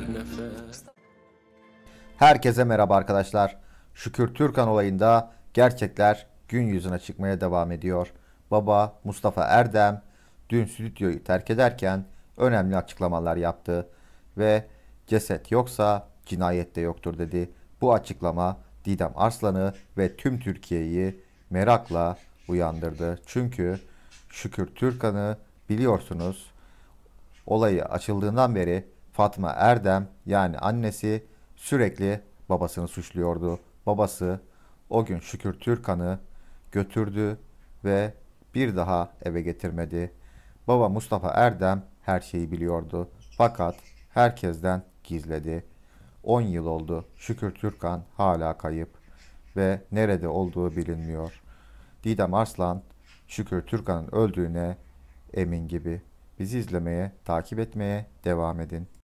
nefes. Herkese merhaba arkadaşlar. Şükür Türkan olayında gerçekler gün yüzüne çıkmaya devam ediyor. Baba Mustafa Erdem dün stüdyoyu terk ederken önemli açıklamalar yaptı ve ceset yoksa cinayet de yoktur dedi. Bu açıklama Didem Arslan'ı ve tüm Türkiye'yi merakla uyandırdı. Çünkü Şükür Türkan'ı biliyorsunuz olayı açıldığından beri Fatma Erdem yani annesi sürekli babasını suçluyordu. Babası o gün Şükür Türkan'ı götürdü ve bir daha eve getirmedi. Baba Mustafa Erdem her şeyi biliyordu fakat herkesten gizledi. 10 yıl oldu Şükür Türkan hala kayıp ve nerede olduğu bilinmiyor. Didem Arslan Şükür Türkan'ın öldüğüne emin gibi. Bizi izlemeye, takip etmeye devam edin.